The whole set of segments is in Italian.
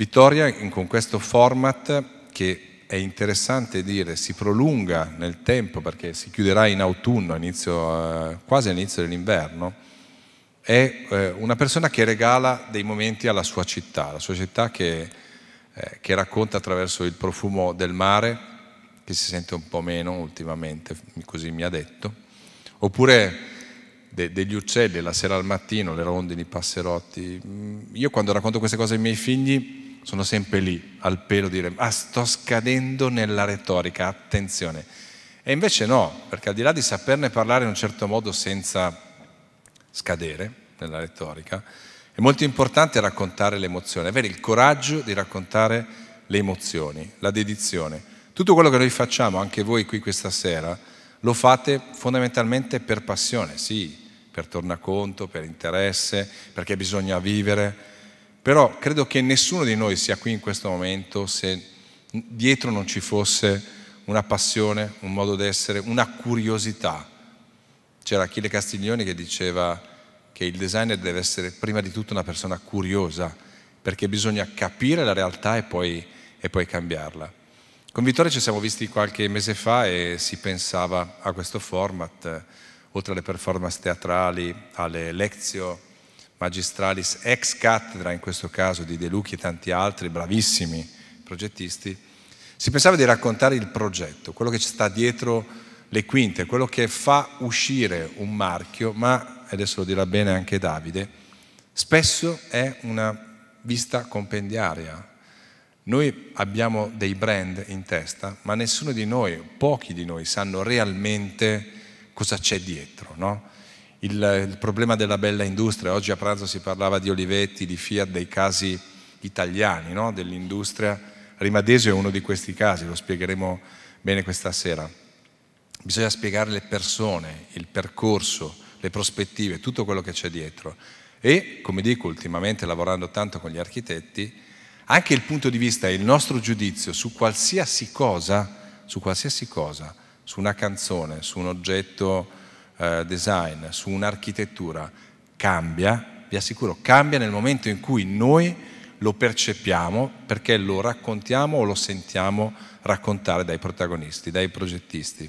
Vittoria con questo format che è interessante dire si prolunga nel tempo perché si chiuderà in autunno, inizio, eh, quasi all'inizio dell'inverno, è eh, una persona che regala dei momenti alla sua città, la sua città che, eh, che racconta attraverso il profumo del mare, che si sente un po' meno ultimamente, così mi ha detto, oppure degli uccelli la sera al mattino, le rondini, i passerotti. Mm, io quando racconto queste cose ai miei figli sono sempre lì al pelo di dire, ah sto scadendo nella retorica, attenzione. E invece no, perché al di là di saperne parlare in un certo modo senza scadere nella retorica, è molto importante raccontare l'emozione, avere il coraggio di raccontare le emozioni, la dedizione. Tutto quello che noi facciamo, anche voi qui questa sera, lo fate fondamentalmente per passione, sì, per tornaconto, per interesse, perché bisogna vivere, però credo che nessuno di noi sia qui in questo momento se dietro non ci fosse una passione, un modo d'essere, una curiosità. C'era Achille Castiglioni che diceva che il designer deve essere prima di tutto una persona curiosa, perché bisogna capire la realtà e poi, e poi cambiarla. Con Vittorio ci siamo visti qualche mese fa e si pensava a questo format, oltre alle performance teatrali, alle lezioni magistralis ex cattedra, in questo caso di De Lucchi e tanti altri bravissimi progettisti, si pensava di raccontare il progetto, quello che ci sta dietro le quinte, quello che fa uscire un marchio, ma, e adesso lo dirà bene anche Davide, spesso è una vista compendiaria. Noi abbiamo dei brand in testa, ma nessuno di noi, pochi di noi, sanno realmente cosa c'è dietro, no? il, il problema della bella industria. Oggi a pranzo si parlava di Olivetti, di Fiat, dei casi italiani no? dell'industria. Rimadesio è uno di questi casi, lo spiegheremo bene questa sera. Bisogna spiegare le persone, il percorso, le prospettive, tutto quello che c'è dietro. E, come dico ultimamente, lavorando tanto con gli architetti, anche il punto di vista e il nostro giudizio su qualsiasi cosa, su qualsiasi cosa, su una canzone, su un oggetto, eh, design, su un'architettura cambia, vi assicuro, cambia nel momento in cui noi lo percepiamo perché lo raccontiamo o lo sentiamo raccontare dai protagonisti, dai progettisti.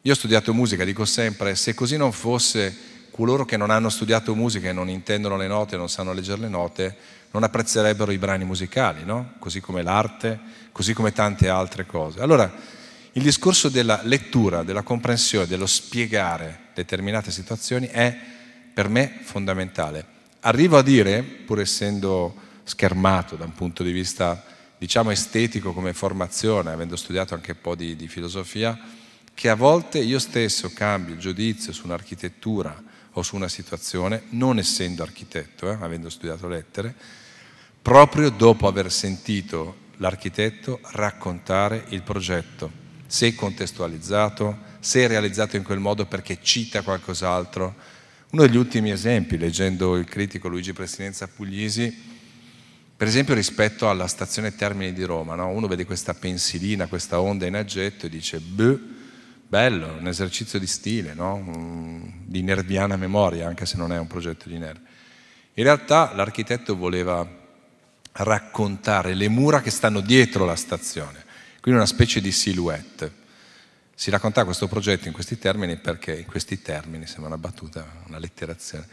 Io ho studiato musica, dico sempre, se così non fosse, coloro che non hanno studiato musica e non intendono le note, non sanno leggere le note, non apprezzerebbero i brani musicali, no? così come l'arte, così come tante altre cose. Allora, il discorso della lettura, della comprensione, dello spiegare determinate situazioni è per me fondamentale. Arrivo a dire, pur essendo schermato da un punto di vista diciamo estetico come formazione, avendo studiato anche un po' di, di filosofia, che a volte io stesso cambio il giudizio su un'architettura o su una situazione, non essendo architetto, eh, avendo studiato lettere, proprio dopo aver sentito l'architetto raccontare il progetto, se contestualizzato, se è realizzato in quel modo perché cita qualcos'altro. Uno degli ultimi esempi, leggendo il critico Luigi Presidenza Puglisi, per esempio rispetto alla stazione Termini di Roma, no? uno vede questa pensilina, questa onda in aggetto e dice, beh, bello, un esercizio di stile, no? di nerviana memoria, anche se non è un progetto di nerd. In realtà l'architetto voleva raccontare le mura che stanno dietro la stazione, quindi una specie di silhouette. Si raccontava questo progetto in questi termini perché, in questi termini, sembra una battuta, una letterazione,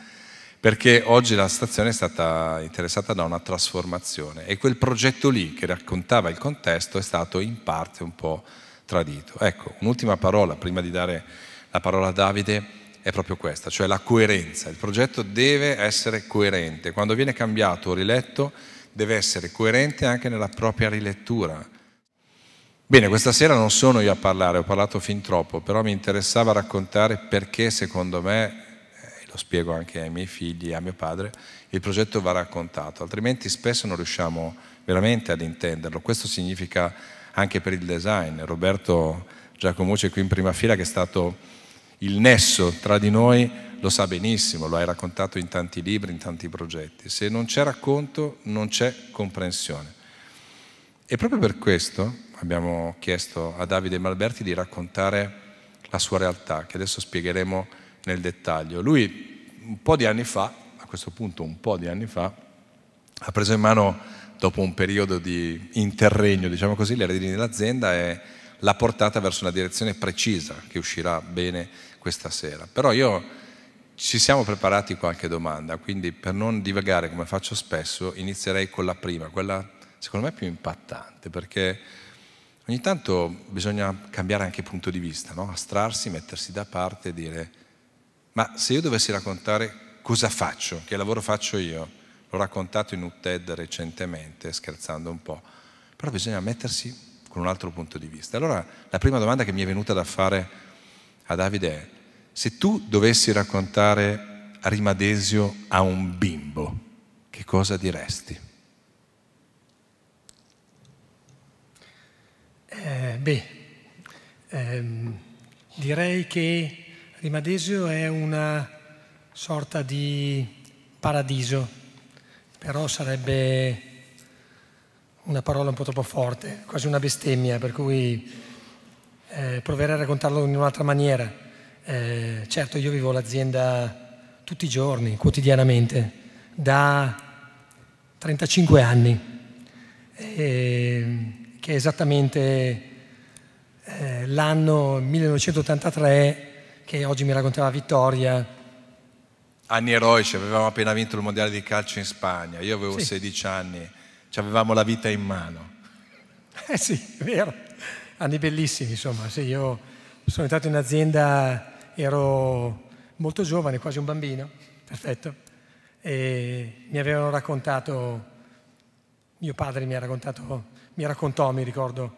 perché oggi la stazione è stata interessata da una trasformazione e quel progetto lì che raccontava il contesto è stato in parte un po' tradito. Ecco, un'ultima parola prima di dare la parola a Davide è proprio questa, cioè la coerenza. Il progetto deve essere coerente. Quando viene cambiato o riletto deve essere coerente anche nella propria rilettura Bene, questa sera non sono io a parlare, ho parlato fin troppo, però mi interessava raccontare perché secondo me, e lo spiego anche ai miei figli e a mio padre, il progetto va raccontato, altrimenti spesso non riusciamo veramente ad intenderlo. Questo significa anche per il design. Roberto Giacomucci qui in prima fila che è stato il nesso tra di noi, lo sa benissimo, lo hai raccontato in tanti libri, in tanti progetti. Se non c'è racconto non c'è comprensione. E proprio per questo abbiamo chiesto a Davide Malberti di raccontare la sua realtà, che adesso spiegheremo nel dettaglio. Lui un po' di anni fa, a questo punto un po' di anni fa, ha preso in mano, dopo un periodo di interregno, diciamo così, le redini dell'azienda e l'ha portata verso una direzione precisa che uscirà bene questa sera. Però io ci siamo preparati qualche domanda, quindi per non divagare come faccio spesso inizierei con la prima, quella secondo me più impattante, perché Ogni tanto bisogna cambiare anche punto di vista, no? astrarsi, mettersi da parte e dire ma se io dovessi raccontare cosa faccio, che lavoro faccio io, l'ho raccontato in un TED recentemente scherzando un po', però bisogna mettersi con un altro punto di vista. Allora la prima domanda che mi è venuta da fare a Davide è se tu dovessi raccontare Rimadesio a un bimbo, che cosa diresti? Eh, beh, ehm, direi che Rimadesio è una sorta di paradiso, però sarebbe una parola un po' troppo forte, quasi una bestemmia, per cui eh, proverei a raccontarlo in un'altra maniera. Eh, certo, io vivo l'azienda tutti i giorni, quotidianamente, da 35 anni. E, ehm, che è esattamente eh, l'anno 1983 che oggi mi raccontava Vittoria. Anni eroici, avevamo appena vinto il mondiale di calcio in Spagna, io avevo sì. 16 anni, ci avevamo la vita in mano. Eh sì, è vero, anni bellissimi insomma, sì, io sono entrato in azienda, ero molto giovane, quasi un bambino, perfetto, e mi avevano raccontato, mio padre mi ha raccontato mi raccontò, mi ricordo,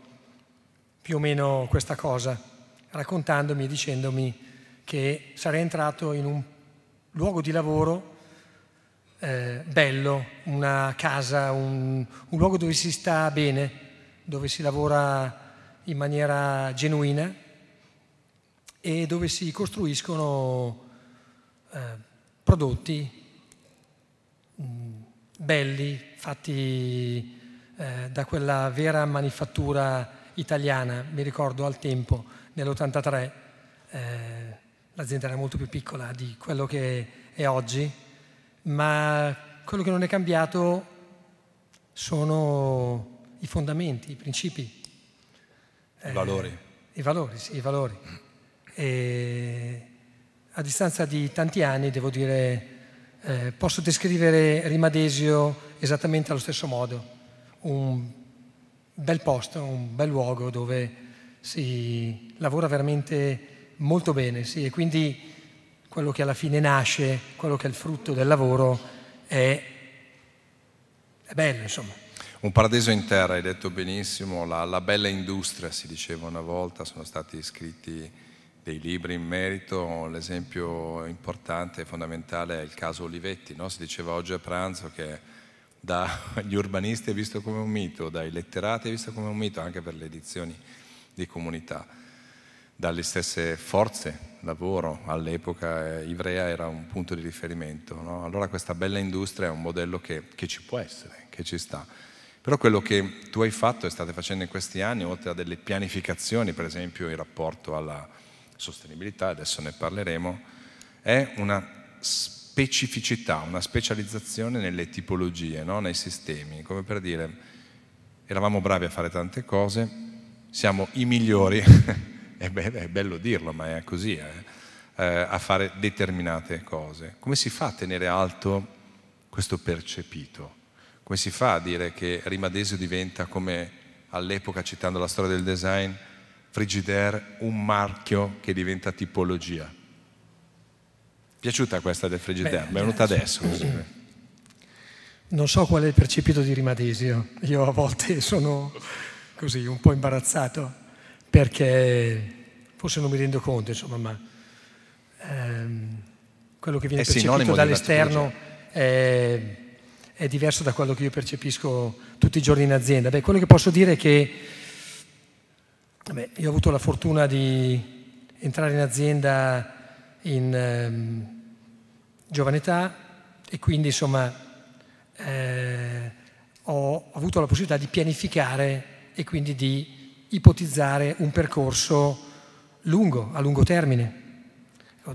più o meno questa cosa, raccontandomi e dicendomi che sarei entrato in un luogo di lavoro eh, bello, una casa, un, un luogo dove si sta bene, dove si lavora in maniera genuina e dove si costruiscono eh, prodotti mm, belli, fatti eh, da quella vera manifattura italiana, mi ricordo al tempo, nell'83, eh, l'azienda era molto più piccola di quello che è oggi, ma quello che non è cambiato sono i fondamenti, i principi. I valori. Eh, I valori, sì, i valori. E a distanza di tanti anni, devo dire, eh, posso descrivere Rimadesio esattamente allo stesso modo un bel posto, un bel luogo dove si lavora veramente molto bene, sì, e quindi quello che alla fine nasce, quello che è il frutto del lavoro, è, è bello, insomma. Un paradiso in terra, hai detto benissimo, la, la, bella industria si diceva una volta, sono stati scritti dei libri in merito, l'esempio importante e fondamentale è il caso Olivetti, no? si diceva oggi a pranzo che dagli urbanisti è visto come un mito, dai letterati è visto come un mito, anche per le edizioni di comunità, dalle stesse forze lavoro, all'epoca eh, Ivrea era un punto di riferimento, no? allora questa bella industria è un modello che, che ci può essere, che ci sta. Però quello che tu hai fatto e state facendo in questi anni, oltre a delle pianificazioni, per esempio in rapporto alla sostenibilità, adesso ne parleremo, è una specificità, una specializzazione nelle tipologie, no? nei sistemi, come per dire, eravamo bravi a fare tante cose, siamo i migliori, è, bello, è, bello dirlo, ma è così, eh? Eh, a fare determinate cose. Come si fa a tenere alto questo percepito? Come si fa a dire che Rimadesio diventa, come all'epoca citando la storia del design, Frigidaire, un marchio che diventa tipologia? Piaciuta questa del Frigidaire? Beh, venuta adesso. Così. Non so qual è il percepito di Rimadesio, io a volte sono così un po' imbarazzato perché forse non mi rendo conto, insomma, ma ehm, quello che viene è percepito dall'esterno è, è, diverso da quello che io percepisco tutti i giorni in azienda. Beh, quello che posso dire è che beh, io ho avuto la fortuna di entrare in azienda in ehm, giovane età e quindi insomma eh, ho avuto la possibilità di pianificare e quindi di ipotizzare un percorso lungo, a lungo termine.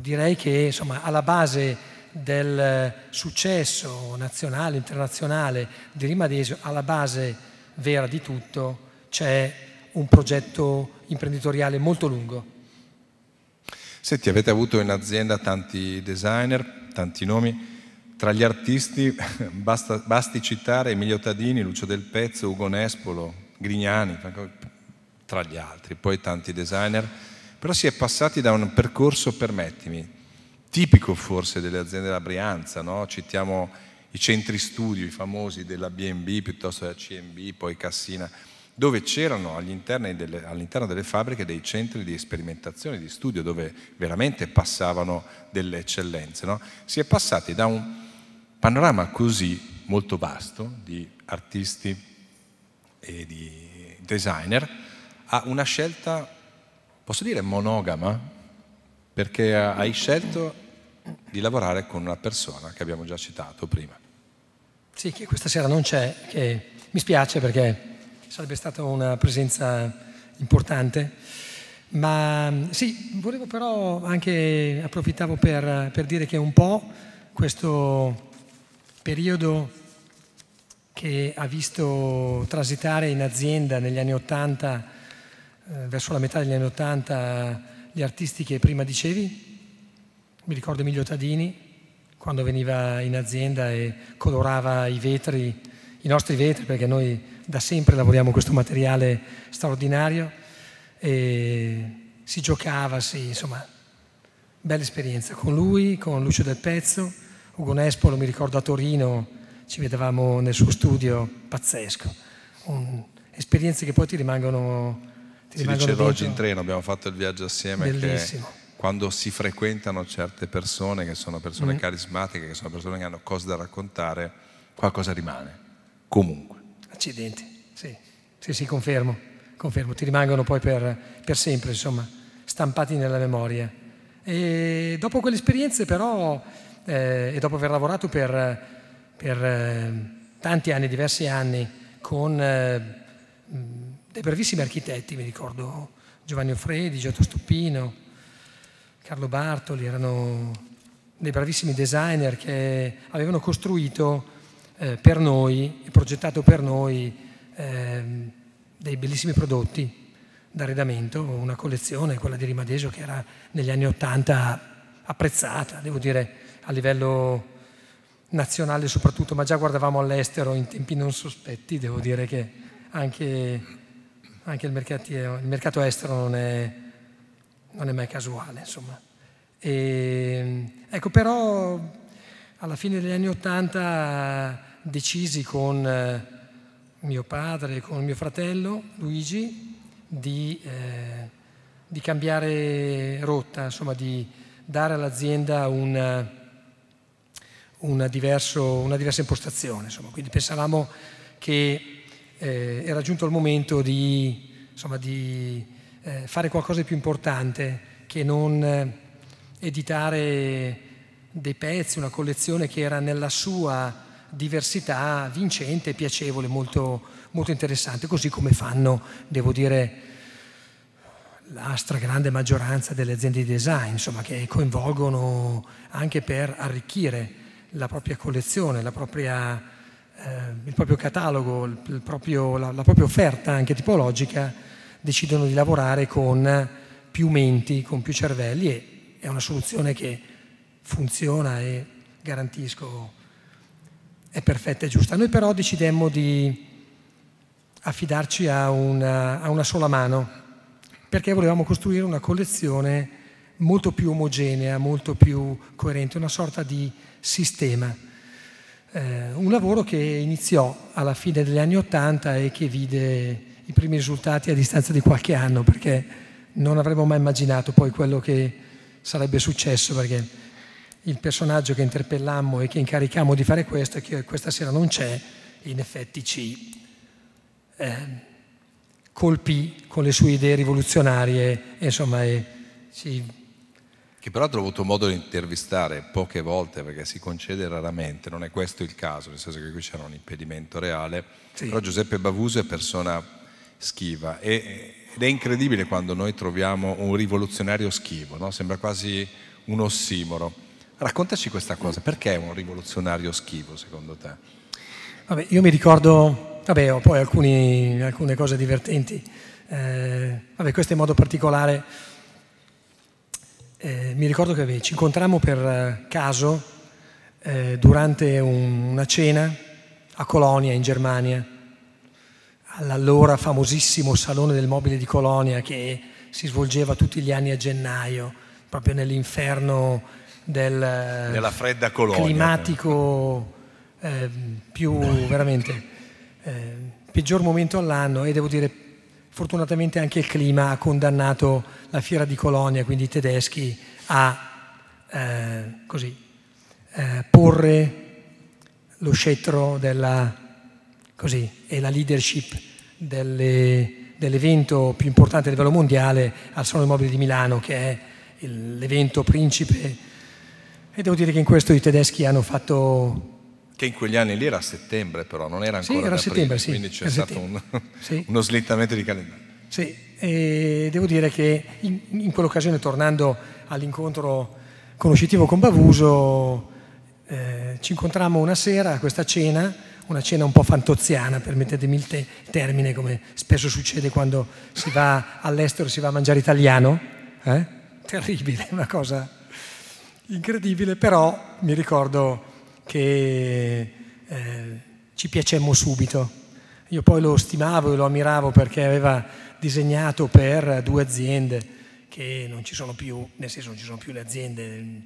Direi che insomma, alla base del successo nazionale, internazionale di Rimadesio, alla base vera di tutto c'è un progetto imprenditoriale molto lungo Senti, avete avuto in azienda tanti designer, tanti nomi. Tra gli artisti basta, basti citare Emilio Tadini, Lucio Del Pezzo, Ugo Nespolo, Grignani, tra gli altri, poi tanti designer. Però si è passati da un percorso, permettimi, tipico forse delle aziende della Brianza, no? citiamo i centri studio, i famosi della BB piuttosto della CMB, poi Cassina dove c'erano all'interno delle, all'interno delle, fabbriche dei centri di sperimentazione, di studio, dove veramente passavano delle eccellenze. No? Si è passati da un panorama così molto vasto di artisti e di designer a una scelta, posso dire, monogama, perché hai scelto di lavorare con una persona che abbiamo già citato prima. Sì, che questa sera non c'è, che mi spiace perché sarebbe stata una presenza importante. Ma sì, volevo però anche, approfittavo per, per dire che un po' questo periodo che ha visto transitare in azienda negli anni Ottanta, eh, verso la metà degli anni Ottanta, gli artisti che prima dicevi, mi ricordo Emilio Tadini, quando veniva in azienda e colorava i vetri, i nostri vetri, perché noi da sempre lavoriamo questo materiale straordinario e si giocava, si, insomma, bella esperienza con lui, con Lucio Del Pezzo, Ugo Nespolo, mi ricordo a Torino, ci vedevamo nel suo studio, pazzesco. Un, esperienze che poi ti rimangono... Ti si rimangono dice oggi in treno, abbiamo fatto il viaggio assieme. Bellissimo quando si frequentano certe persone che sono persone mm. carismatiche, che sono persone che hanno cose da raccontare, qualcosa rimane, comunque. Accidenti, sì, sì, sì, confermo, confermo. Ti rimangono poi per, per sempre, insomma, stampati nella memoria. E dopo quelle esperienze però, eh, e dopo aver lavorato per, per eh, tanti anni, diversi anni, con eh, dei bravissimi architetti, mi ricordo Giovanni Offredi, Giotto Stoppino, Carlo Bartoli, erano dei bravissimi designer che avevano costruito eh, per noi, progettato per noi eh, dei bellissimi prodotti d'arredamento, una collezione, quella di Rimadeso, che era negli anni Ottanta apprezzata, devo dire, a livello nazionale soprattutto, ma già guardavamo all'estero in tempi non sospetti, devo dire che anche, anche il, il, mercato estero non è, non è mai casuale, insomma. E, ehm, ecco, però alla fine degli anni Ottanta decisi con eh, mio padre, e con mio fratello Luigi, di, eh, di cambiare rotta, insomma di dare all'azienda una, una, diverso, una diversa impostazione. Insomma. Quindi pensavamo che eh, era giunto il momento di, insomma, di eh, fare qualcosa di più importante che non eh, editare dei pezzi, una collezione che era nella sua diversità vincente, piacevole, molto, molto interessante, così come fanno, devo dire, la stragrande maggioranza delle aziende di design, insomma, che coinvolgono anche per arricchire la propria collezione, la propria, eh, il proprio catalogo, il proprio, la, la, propria offerta anche tipologica, decidono di lavorare con più menti, con più cervelli e è una soluzione che funziona e garantisco è perfetta e giusta. Noi però decidemmo di affidarci a una, a una sola mano perché volevamo costruire una collezione molto più omogenea, molto più coerente, una sorta di sistema. Eh, un lavoro che iniziò alla fine degli anni Ottanta e che vide i primi risultati a distanza di qualche anno, perché non avremmo mai immaginato poi quello che sarebbe successo, perché il personaggio che interpellammo e che incaricammo di fare questo e che questa sera non c'è, in effetti ci eh, colpì con le sue idee rivoluzionarie, insomma, e ci che peraltro ho avuto modo di intervistare poche volte perché si concede raramente, non è questo il caso, nel senso che qui c'era un impedimento reale, sì. però Giuseppe Bavuso è persona schiva e, ed è incredibile quando noi troviamo un rivoluzionario schivo, no? sembra quasi un ossimoro. Raccontaci questa cosa, perché è un rivoluzionario schivo secondo te? Vabbè, io mi ricordo, vabbè, ho poi alcuni, alcune cose divertenti, eh, vabbè, questo in modo particolare, eh, mi ricordo che vabbè, ci incontrammo per eh, caso eh, durante un, una cena a Colonia in Germania, all'allora famosissimo Salone del Mobile di Colonia che si svolgeva tutti gli anni a gennaio, proprio nell'inferno del della fredda colonia climatico eh, ehm, più veramente eh, peggior momento all'anno e devo dire fortunatamente anche il clima ha condannato la fiera di Colonia, quindi i tedeschi, a eh, così, eh, porre lo scettro della, così, e la leadership delle, dell'evento più importante a livello mondiale al Salone Mobile di Milano, che è l'evento principe e devo dire che in questo i tedeschi hanno fatto... Che in quegli anni lì era a settembre però, non era ancora sì, era a settembre, sì, quindi c'è stato un, sì. uno slittamento di calendario. Sì, e devo dire che in, in quell'occasione, tornando all'incontro conoscitivo con Bavuso, eh, ci incontrammo una sera a questa cena, una cena un po' fantoziana, permettetemi il te- termine, come spesso succede quando si va all'estero, e si va a mangiare italiano, eh? terribile, una cosa incredibile, però mi ricordo che eh, ci piacemmo subito. Io poi lo stimavo e lo ammiravo perché aveva disegnato per due aziende che non ci sono più, nel senso non ci sono più le aziende,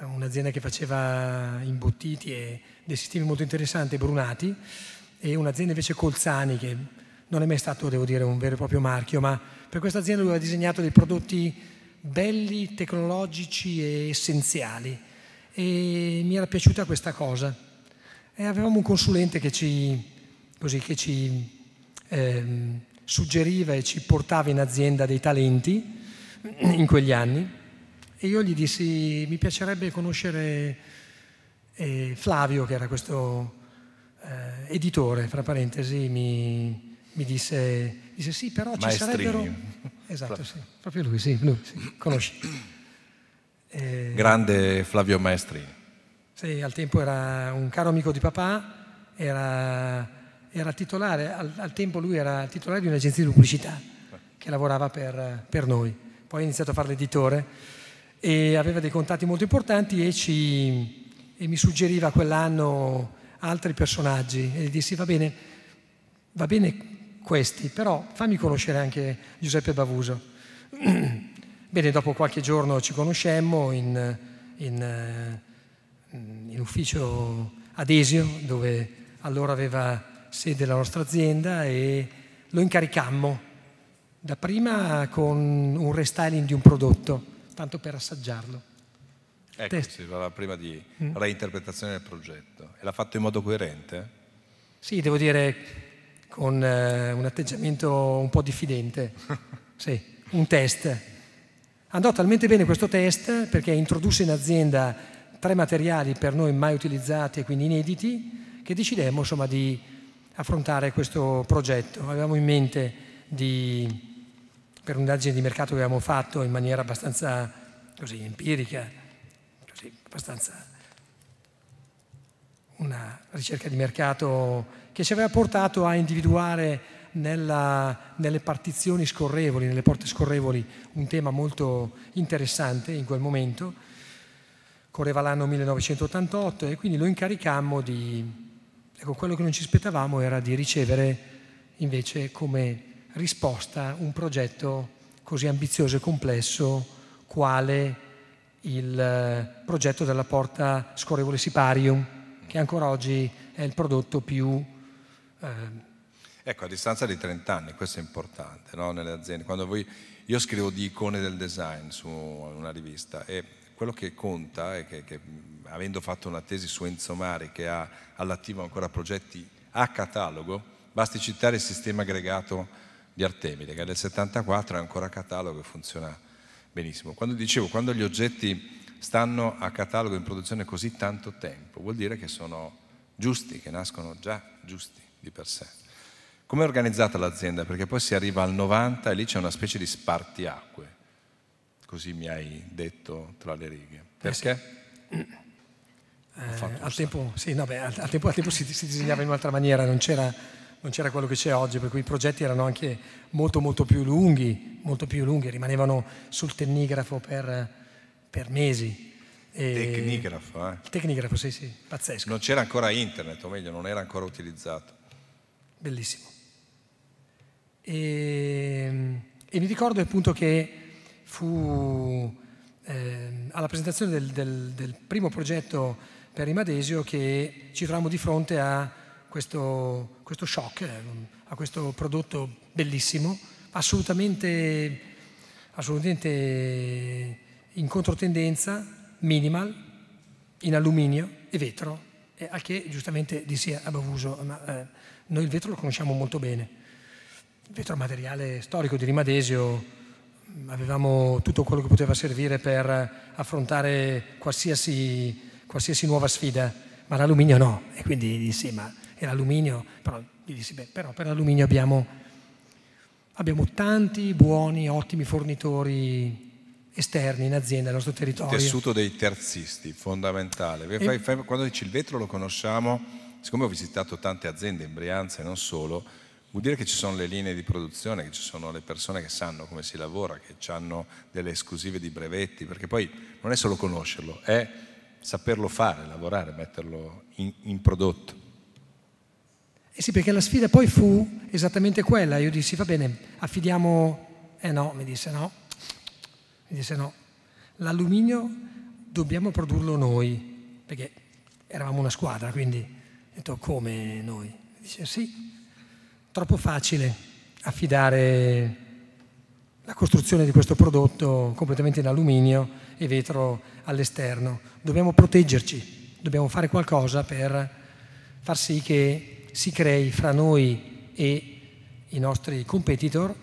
un'azienda che faceva imbottiti e dei sistemi molto interessanti, Brunati, e un'azienda invece Colzani che non è mai stato, devo dire, un vero e proprio marchio, ma per questa azienda lui aveva disegnato dei prodotti belli, tecnologici e essenziali e mi era piaciuta questa cosa. E avevamo un consulente che ci, così, che ci eh, suggeriva e ci portava in azienda dei talenti in quegli anni e io gli dissi mi piacerebbe conoscere eh, Flavio che era questo eh, editore, fra parentesi, mi, mi disse, disse, sì però ci Maestrini. sarebbero Esatto, Flavio. sì. Proprio lui, sì, lui, sì. conosci. Eh, Grande Flavio Maestri. Sì, al tempo era un caro amico di papà, era, era titolare, al, al, tempo lui era titolare di un'agenzia di pubblicità che lavorava per, per noi. Poi ha iniziato a fare l'editore e aveva dei contatti molto importanti e, ci, e mi suggeriva quell'anno altri personaggi e gli dissi va bene, va bene questi, però fammi conoscere anche Giuseppe Bavuso. Bene, dopo qualche giorno ci conoscemmo in, in, eh, in ufficio Adesio, dove allora aveva sede la nostra azienda e lo incaricammo dapprima con un restyling di un prodotto, tanto per assaggiarlo. Ecco, Test. si parlava prima di mm. reinterpretazione del progetto. E l'ha fatto in modo coerente? Sì, devo dire, con eh, un atteggiamento un po' diffidente, sì, un test. Andò talmente bene questo test perché introdusse in azienda tre materiali per noi mai utilizzati e quindi inediti che decidemmo insomma, di affrontare questo progetto. Avevamo in mente di per un'indagine di mercato che avevamo fatto in maniera abbastanza così, empirica, così, abbastanza una ricerca di mercato che ci aveva portato a individuare nella, nelle partizioni scorrevoli, nelle porte scorrevoli, un tema molto interessante in quel momento. Correva l'anno 1988 e quindi lo incaricammo di... Ecco, quello che non ci aspettavamo era di ricevere invece come risposta un progetto così ambizioso e complesso quale il eh, progetto della porta scorrevole Siparium, che ancora oggi è il prodotto più Ecco, a distanza di 30 anni, questo è importante, no? nelle aziende. Quando voi, io scrivo di icone del design su una rivista e quello che conta è che, che avendo fatto una tesi su Enzo Mari, che ha all'attivo ancora progetti a catalogo, basti citare il sistema aggregato di Artemide, che è del 74 è ancora a catalogo e funziona benissimo. Quando dicevo, quando gli oggetti stanno a catalogo in produzione così tanto tempo, vuol dire che sono giusti, che nascono già giusti di per sé. Come è organizzata l'azienda? Perché poi si arriva al 90 e lì c'è una specie di spartiacque, così mi hai detto tra le righe. Eh, Perché? Eh, al, tempo, al, tempo, si, si disegnava in un'altra maniera, non c'era, non c'era, quello che c'è oggi, per cui i progetti erano anche molto, molto più lunghi, molto più lunghi rimanevano sul tennigrafo per, per mesi. E... Tecnigrafo, eh? Tecnigrafo, sì, sì, pazzesco. Non c'era ancora internet, o meglio, non era ancora utilizzato. Bellissimo. E, ehm, e mi ricordo appunto che fu eh, alla presentazione del, del, del, primo progetto per Imadesio che ci trovavamo di fronte a questo, questo shock, a questo prodotto bellissimo, assolutamente, assolutamente in controtendenza, minimal, in alluminio e vetro, a che giustamente DC ha bevuso. Ma, eh, noi il vetro lo conosciamo molto bene. Il vetro è un materiale storico di Rimadesio, avevamo tutto quello che poteva servire per affrontare qualsiasi, qualsiasi nuova sfida, ma l'alluminio no. E quindi dissi, ma è l'alluminio, però, gli dissi, beh, però per l'alluminio abbiamo, abbiamo tanti buoni, ottimi fornitori esterni in azienda, nel nostro territorio. Il tessuto dei terzisti, fondamentale. E... Quando dici il vetro lo conosciamo siccome ho visitato tante aziende in Brianza e non solo, vuol dire che ci sono le linee di produzione, che ci sono le persone che sanno come si lavora, che hanno delle esclusive di brevetti, perché poi non è solo conoscerlo, è saperlo fare, lavorare, metterlo in, in prodotto. Eh sì, perché la sfida poi fu esattamente quella. Io dissi, va bene, affidiamo... Eh no, mi disse no. Mi disse no. L'alluminio dobbiamo produrlo noi, perché eravamo una squadra, quindi e detto come noi? Dice sì, troppo facile affidare la costruzione di questo prodotto completamente in alluminio e vetro all'esterno. Dobbiamo proteggerci, dobbiamo fare qualcosa per far sì che si crei fra noi e i nostri competitor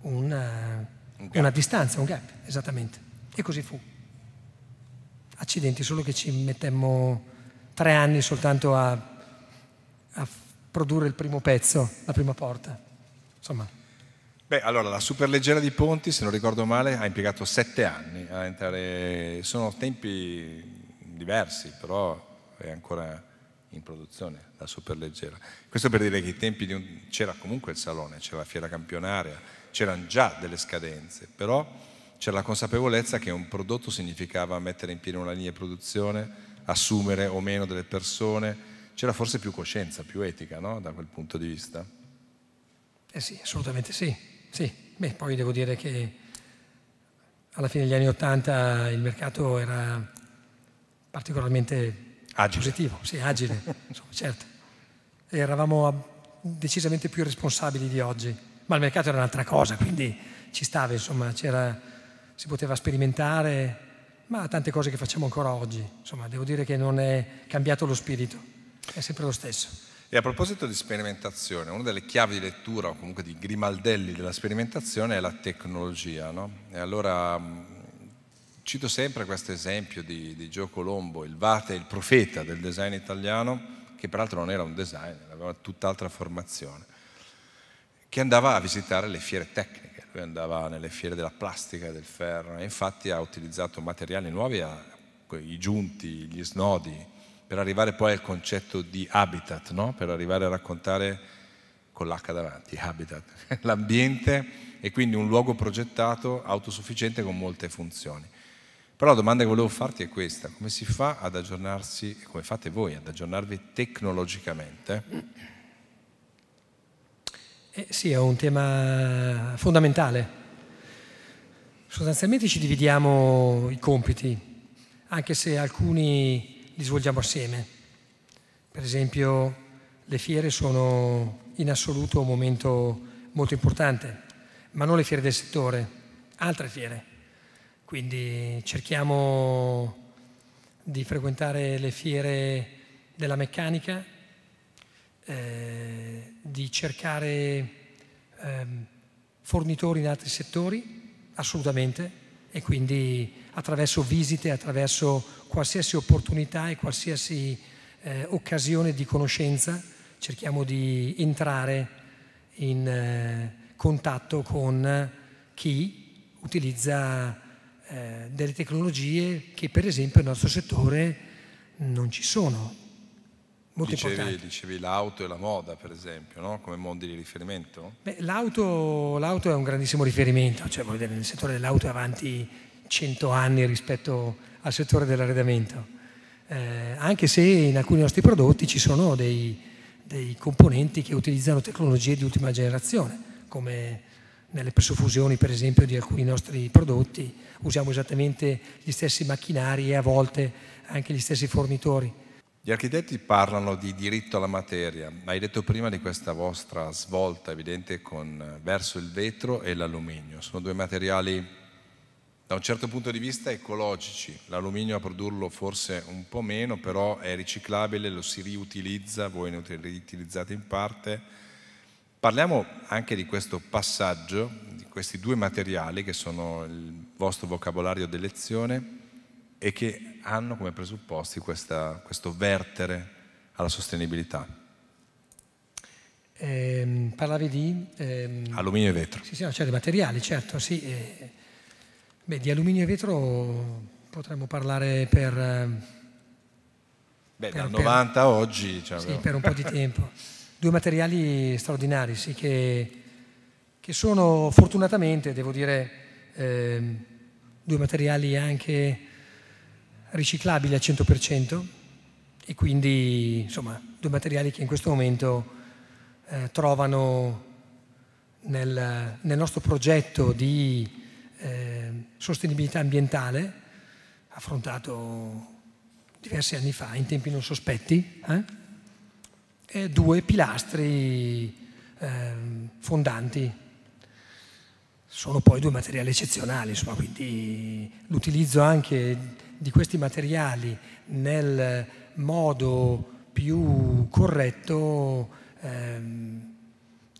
una, un eh, una distanza, un gap, esattamente. E così fu. Accidenti, solo che ci mettemmo tre anni soltanto a, a produrre il primo pezzo, la prima porta. Insomma. Beh, allora, la superleggera di Ponti, se non ricordo male, ha impiegato sette anni a entrare. Sono tempi diversi, però è ancora in produzione la superleggera. Questo per dire che i tempi di un... c'era comunque il salone, c'era la fiera campionaria, c'erano già delle scadenze, però c'era la consapevolezza che un prodotto significava mettere in piedi una linea di produzione, assumere o meno delle persone, c'era forse più coscienza, più etica, no? da quel punto di vista. Eh sì, assolutamente sì. sì. Beh, poi devo dire che alla fine degli anni Ottanta il mercato era particolarmente agile. positivo, sì, agile, insomma, certo. E eravamo decisamente più responsabili di oggi, ma il mercato era un'altra cosa, quindi ci stava, insomma, si poteva sperimentare, ma a tante cose che facciamo ancora oggi. Insomma, devo dire che non è cambiato lo spirito, è sempre lo stesso. E a proposito di sperimentazione, una delle chiavi di lettura o comunque di grimaldelli della sperimentazione è la tecnologia. No? E allora mm, cito sempre questo esempio di, di Gio Colombo, il vate, il profeta del design italiano, che peraltro non era un designer, aveva tutt'altra formazione, che andava a visitare le fiere tecniche lui andava nelle fiere della plastica e del ferro e infatti ha utilizzato materiali nuovi, i giunti, gli snodi, per arrivare poi al concetto di habitat, no? per arrivare a raccontare con l'H davanti, habitat, l'ambiente e quindi un luogo progettato autosufficiente con molte funzioni. Però la domanda che volevo farti è questa, come si fa ad aggiornarsi, come fate voi ad aggiornarvi tecnologicamente? Eh, sì, è un tema fondamentale. Sostanzialmente ci dividiamo i compiti, anche se alcuni li svolgiamo assieme. Per esempio le fiere sono in assoluto un momento molto importante, ma non le fiere del settore, altre fiere. Quindi cerchiamo di frequentare le fiere della meccanica, eh, di cercare ehm, fornitori in altri settori? Assolutamente. E quindi attraverso visite, attraverso qualsiasi opportunità e qualsiasi eh, occasione di conoscenza, cerchiamo di entrare in eh, contatto con chi utilizza eh, delle tecnologie che per esempio nel nostro settore non ci sono Molto dicevi, importante. dicevi l'auto e la moda, per esempio, no? come mondi di riferimento? Beh, l'auto, l'auto, è un grandissimo riferimento, cioè vedere, nel settore dell'auto è avanti 100 anni rispetto al settore dell'arredamento, eh, anche se in alcuni nostri prodotti ci sono dei, dei componenti che utilizzano tecnologie di ultima generazione, come nelle pressofusioni per esempio di alcuni nostri prodotti, usiamo esattamente gli stessi macchinari e a volte anche gli stessi fornitori. Gli architetti parlano di diritto alla materia, ma hai detto prima di questa vostra svolta evidente con, eh, verso il vetro e l'alluminio. Sono due materiali da un certo punto di vista ecologici, l'alluminio a produrlo forse un po' meno, però è riciclabile, lo si riutilizza, voi ne riutilizzate in parte. Parliamo anche di questo passaggio, di questi due materiali che sono il vostro vocabolario di lezione e che hanno come presupposti questa, questo vertere alla sostenibilità. Eh, parlavi di... Ehm, alluminio e vetro. Sì, sì, no, cioè dei materiali, certo, sì. Eh, beh, di alluminio e vetro potremmo parlare per... Beh, per, dal 90 per, a oggi... Cioè, sì, abbiamo... per un po' di tempo. Due materiali straordinari, sì, che, che sono fortunatamente, devo dire, eh, due materiali anche riciclabili al 100% e quindi insomma due materiali che in questo momento eh, trovano nel, nel, nostro progetto di eh, sostenibilità ambientale affrontato diversi anni fa in tempi non sospetti eh? due pilastri ehm, fondanti sono poi due materiali eccezionali, insomma, quindi l'utilizzo anche di questi materiali nel modo più corretto ehm,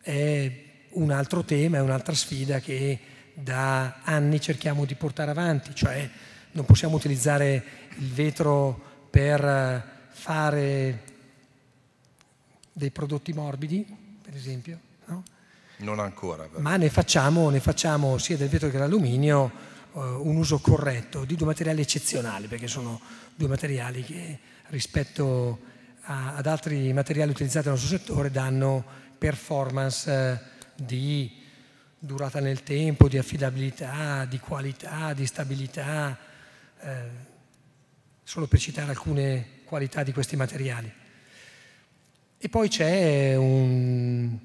è un altro tema, è un'altra sfida che da anni cerchiamo di portare avanti, cioè non possiamo utilizzare il vetro per fare dei prodotti morbidi, per esempio, no? Non ancora. Però. Ma ne facciamo, ne facciamo, sia del vetro che dell'alluminio eh, un uso corretto di due materiali eccezionali, perché sono due materiali che rispetto a, ad altri materiali utilizzati nel nostro settore danno performance eh, di durata nel tempo, di affidabilità, di qualità, di stabilità, eh, solo per citare alcune qualità di questi materiali. E poi c'è un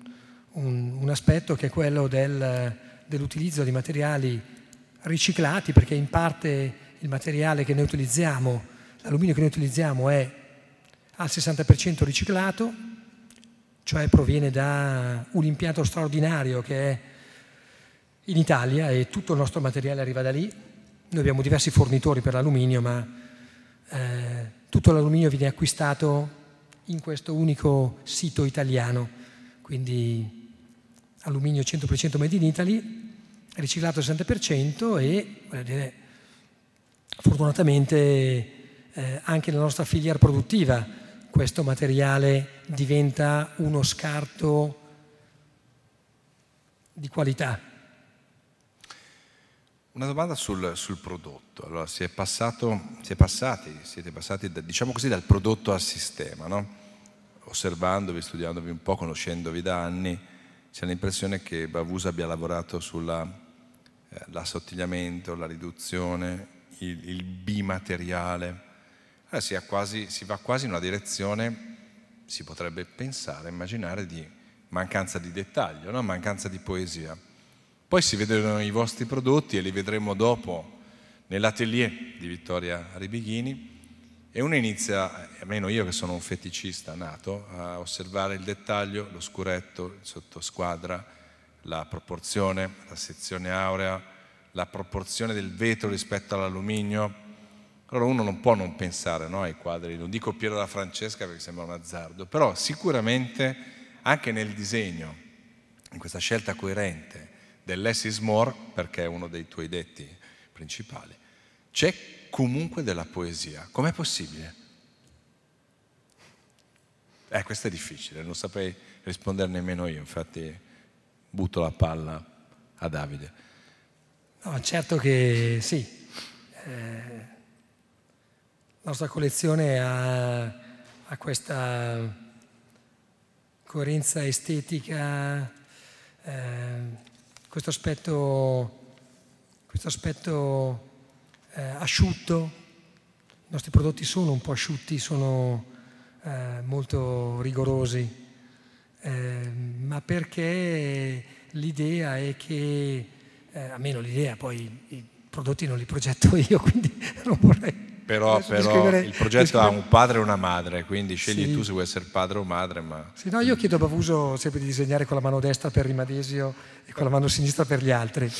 un, un aspetto che è quello del, dell'utilizzo di materiali riciclati, perché in parte il materiale che noi utilizziamo, l'alluminio che noi utilizziamo è al 60% riciclato, cioè proviene da un impianto straordinario che è in Italia e tutto il nostro materiale arriva da lì. Noi abbiamo diversi fornitori per l'alluminio, ma eh, tutto l'alluminio viene acquistato in questo unico sito italiano, quindi alluminio 100% made in Italy, riciclato al 60% e dire, fortunatamente eh, anche nella nostra filiera produttiva questo materiale diventa uno scarto di qualità. Una domanda sul, sul prodotto. Allora, si è passato, si è passati, siete passati da, diciamo così, dal prodotto al sistema, no? osservandovi, studiandovi un po', conoscendovi da anni, c'è l'impressione che Bavusa abbia lavorato sull'assottigliamento, eh, la riduzione, il, il bimateriale. Allora eh, si, quasi, si va quasi in una direzione, si potrebbe pensare, immaginare, di mancanza di dettaglio, no? mancanza di poesia. Poi si vedono i vostri prodotti e li vedremo dopo nell'atelier di Vittoria Ribighini e uno inizia, almeno io che sono un feticista nato, a osservare il dettaglio, lo scuretto, il sottosquadra, la proporzione, la sezione aurea, la proporzione del vetro rispetto all'alluminio. Allora uno non può non pensare no, ai quadri, non dico Piero da Francesca perché sembra un azzardo, però sicuramente anche nel disegno, in questa scelta coerente dell'essis is more, perché è uno dei tuoi detti principali, c'è comunque della poesia. Com'è possibile? Eh, questo è difficile, non saprei rispondere nemmeno io, infatti butto la palla a Davide. No, certo che sì. Eh, la nostra collezione ha, ha questa coerenza estetica, eh, questo aspetto, questo aspetto eh, asciutto, i nostri prodotti sono un po' asciutti, sono eh, molto rigorosi, eh, ma perché l'idea è che, eh, a meno l'idea, poi i prodotti non li progetto io, quindi non vorrei però, però il progetto ha un padre e una madre, quindi scegli sì. tu se vuoi essere padre o madre. Ma... Sì, no, io chiedo a Bavuso sempre di disegnare con la mano destra per Rimadesio e con la mano sinistra per gli altri.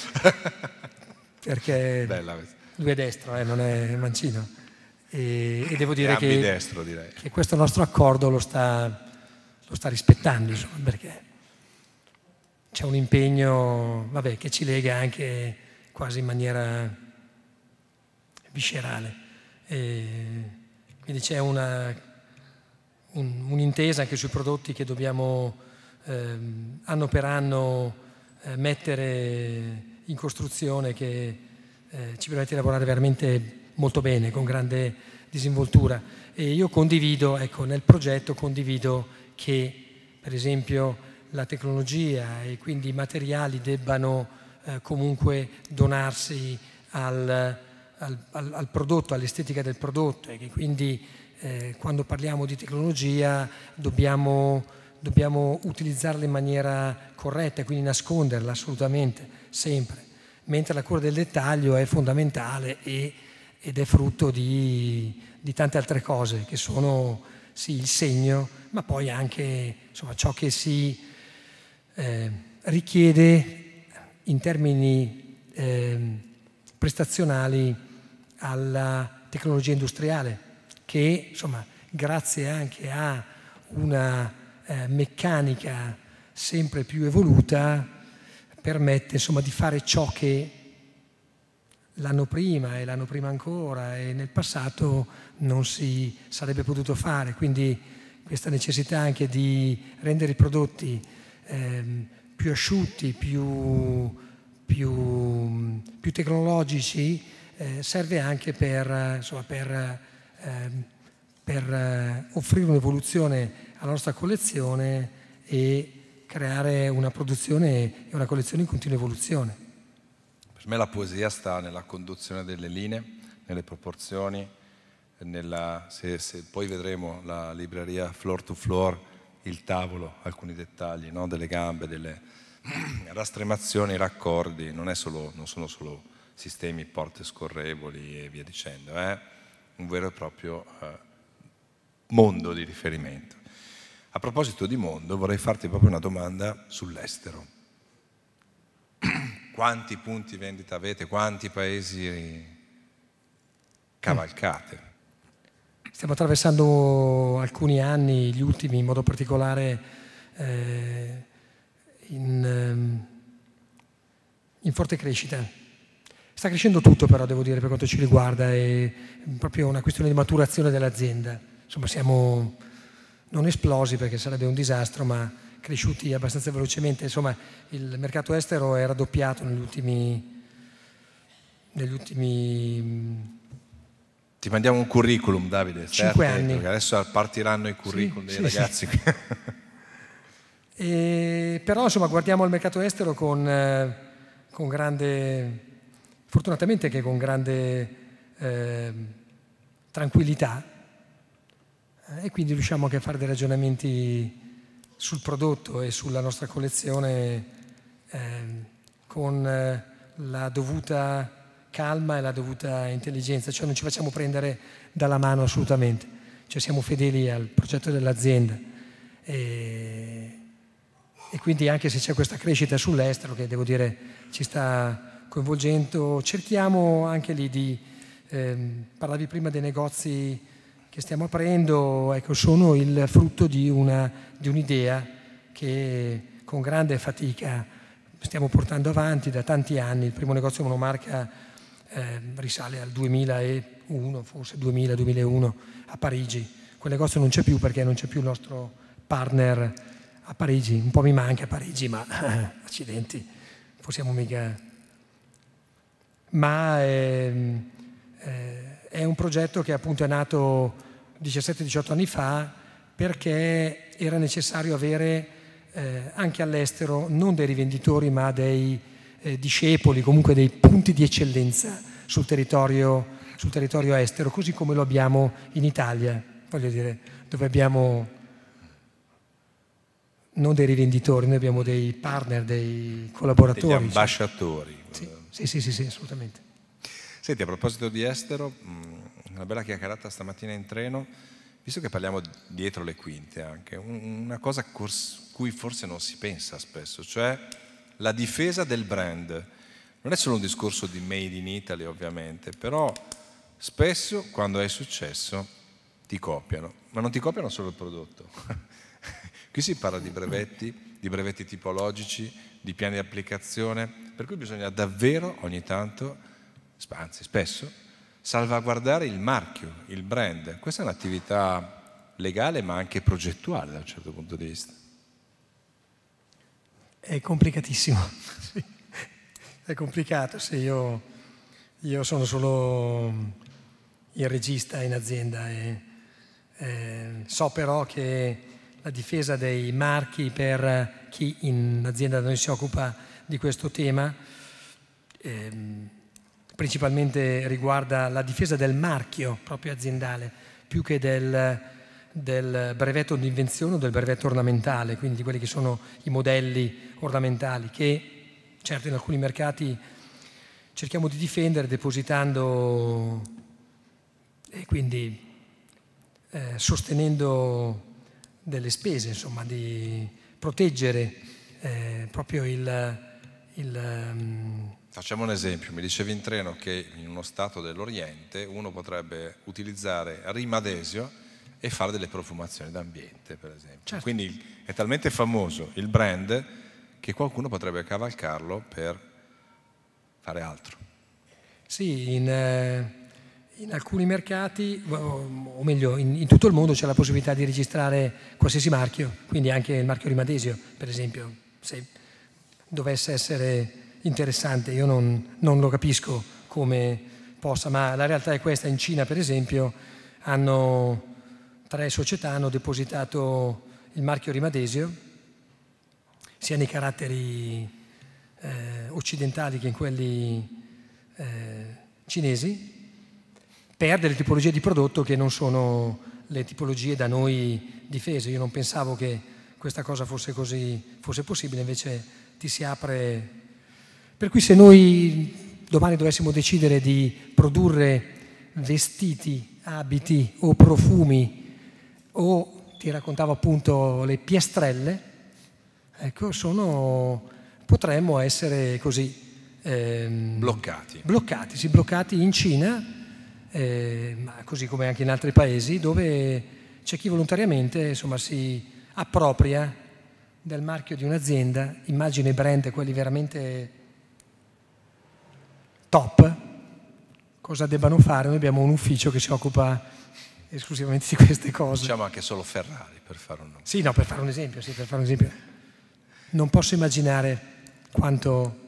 Perché Bella. questa lui è destro, eh, non è mancino. E, e devo dire che, destro, che, questo nostro accordo lo sta, lo sta rispettando, insomma, perché c'è un impegno vabbè, che ci lega anche quasi in maniera viscerale. E quindi c'è una, un, un'intesa anche sui prodotti che dobbiamo eh, anno per anno eh, mettere in costruzione che eh, ci permette di lavorare veramente molto bene, con grande disinvoltura. E io condivido, ecco, nel progetto condivido che per esempio la tecnologia e quindi i materiali debbano eh, comunque donarsi al, al, al prodotto, all'estetica del prodotto e che quindi eh, quando parliamo di tecnologia dobbiamo, dobbiamo utilizzarla in maniera corretta, quindi nasconderla assolutamente, sempre mentre la cura del dettaglio è fondamentale e, ed è frutto di, di, tante altre cose che sono sì, il segno, ma poi anche insomma, ciò che si eh, richiede in termini eh, prestazionali alla tecnologia industriale, che insomma, grazie anche a una eh, meccanica sempre più evoluta permette insomma, di fare ciò che l'anno prima e l'anno prima ancora e nel passato non si sarebbe potuto fare. Quindi questa necessità anche di rendere i prodotti ehm, più asciutti, più, più, più tecnologici, eh, serve anche per, insomma, per, ehm, per eh, offrire un'evoluzione alla nostra collezione e creare una produzione e una collezione in continua evoluzione. Per me la poesia sta nella conduzione delle linee, nelle proporzioni, nella, se, se, poi vedremo la libreria floor to floor, il tavolo, alcuni dettagli no? delle gambe, delle rastremazioni, raccordi, non, solo, non, sono solo sistemi porte scorrevoli e via dicendo, è un vero e proprio eh, mondo di riferimento. A proposito di mondo, vorrei farti proprio una domanda sull'estero. Quanti punti vendita avete? Quanti paesi cavalcate? Stiamo attraversando alcuni anni, gli ultimi in modo particolare, eh, in, ehm, in forte crescita. Sta crescendo tutto però, devo dire, per quanto ci riguarda, è proprio una questione di maturazione dell'azienda. Insomma, siamo non esplosi perché sarebbe un disastro, ma cresciuti abbastanza velocemente. Insomma, il mercato estero è raddoppiato negli ultimi... Negli ultimi ti mandiamo un curriculum, Davide. Cinque anni. Perché adesso partiranno i curriculum sì, dei sì, ragazzi. Sì. e, però insomma guardiamo il mercato estero con, eh, con grande, fortunatamente anche con grande eh, tranquillità, eh, e quindi riusciamo anche a fare dei ragionamenti sul prodotto e sulla nostra collezione ehm, eh, con la dovuta calma e la dovuta intelligenza, cioè non ci facciamo prendere dalla mano assolutamente, cioè siamo fedeli al progetto dell'azienda e, e quindi anche se c'è questa crescita sull'estero che devo dire ci sta coinvolgendo, cerchiamo anche lì di, ehm, parlavi prima dei negozi che stiamo aprendo ecco, sono il frutto di, una, di un'idea che con grande fatica stiamo portando avanti da tanti anni. Il primo negozio monomarca eh, risale al 2001, forse 2000-2001 a Parigi. Quel negozio non c'è più perché non c'è più il nostro partner a Parigi. Un po' mi manca a Parigi, ma eh, accidenti, possiamo mica... Ma ehm, eh, eh, è un progetto che appunto è nato 17-18 anni fa perché era necessario avere eh, anche all'estero non dei rivenditori ma dei eh, discepoli, comunque dei punti di eccellenza sul territorio, sul territorio estero, così come lo abbiamo in Italia, voglio dire, dove abbiamo non dei rivenditori, noi abbiamo dei partner, dei collaboratori. Degli ambasciatori. Sì, sì, sì, sì, sì assolutamente. Senti, a proposito di estero, mm, una bella chiacchierata stamattina in treno, visto che parliamo dietro le quinte anche, una cosa cors- cui forse non si pensa spesso, cioè la difesa del brand. Non è solo un discorso di made in Italy ovviamente, però spesso quando è successo ti copiano, ma non ti copiano solo il prodotto. Qui si parla di brevetti, di brevetti tipologici, di piani di applicazione, per cui bisogna davvero ogni tanto anzi spesso, salvaguardare il marchio, il brand. Questa è un'attività legale ma anche progettuale da un certo punto di vista. È complicatissimo, sì. è complicato, sì, io, io, sono solo il regista in azienda e eh, so però che la difesa dei marchi per chi in azienda non si occupa di questo tema ehm, principalmente riguarda la difesa del marchio proprio aziendale, più che del, del brevetto di invenzione o del brevetto ornamentale, quindi di quelli che sono i modelli ornamentali, che certo in alcuni mercati cerchiamo di difendere depositando e quindi eh, sostenendo delle spese, insomma, di proteggere eh, proprio il, il um, Facciamo un esempio, mi dicevi in treno che in uno stato dell'Oriente uno potrebbe utilizzare rimadesio e fare delle profumazioni d'ambiente, per esempio. Certo. Quindi è talmente famoso il brand che qualcuno potrebbe cavalcarlo per fare altro. Sì, in, eh, in alcuni mercati, o meglio, in, in, tutto il mondo c'è la possibilità di registrare qualsiasi marchio, quindi anche il marchio Rimadesio, per esempio, se dovesse essere interessante, io non, non lo capisco come possa, ma la realtà è questa, in Cina per esempio hanno, tre società hanno depositato il marchio rimadesio, sia nei caratteri eh, occidentali che in quelli eh, cinesi, per delle tipologie di prodotto che non sono le tipologie da noi difese. Io non pensavo che questa cosa fosse così, fosse possibile, invece ti si apre per cui se noi domani dovessimo decidere di produrre vestiti, abiti o profumi o ti raccontavo appunto le piastrelle, ecco, sono, potremmo essere così. Ehm, bloccati. Bloccati, sì, bloccati in Cina, eh, ma così come anche in altri paesi, dove c'è chi volontariamente insomma, si appropria del marchio di un'azienda, immagine brand, quelli veramente top, cosa debbano fare. Noi abbiamo un ufficio che si occupa esclusivamente di queste cose. Diciamo anche solo Ferrari, per fare un, esempio. sì, no, per fare un esempio. Sì, per fare un esempio. Non posso immaginare quanto...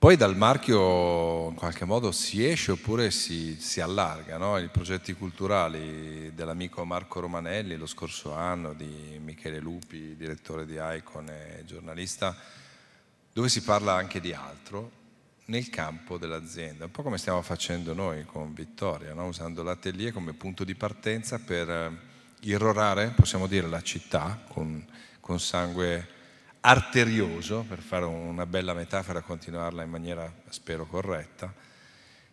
Poi dal marchio in qualche modo si esce oppure si, si allarga, no? i progetti culturali dell'amico Marco Romanelli lo scorso anno, di Michele Lupi, direttore di Icon e giornalista, dove si parla anche di altro, nel campo dell'azienda, un po' come stiamo facendo noi con Vittoria, no? usando l'atelier come punto di partenza per eh, irrorare, possiamo dire, la città con, con sangue arterioso, per fare una bella metafora, continuarla in maniera, spero, corretta.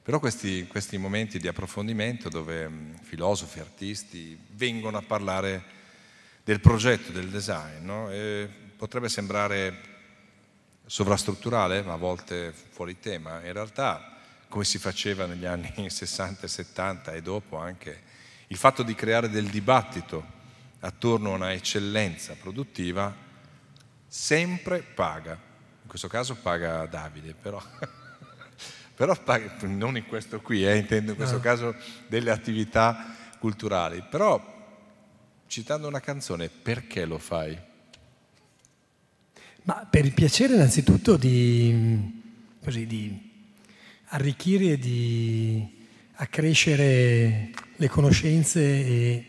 Però questi, questi momenti di approfondimento dove mm, filosofi, artisti vengono a parlare del progetto, del design, no? potrebbe sembrare sovrastrutturale, ma a volte fuori tema. In realtà, come si faceva negli anni 60 e 70 e dopo anche, il fatto di creare del dibattito attorno a una eccellenza produttiva sempre paga. In questo caso paga Davide, però, però paga, non in questo qui, eh, intendo in questo no. Ah. caso delle attività culturali. Però, citando una canzone, perché lo fai? Ma per il piacere innanzitutto di, così, di arricchire e di accrescere le conoscenze e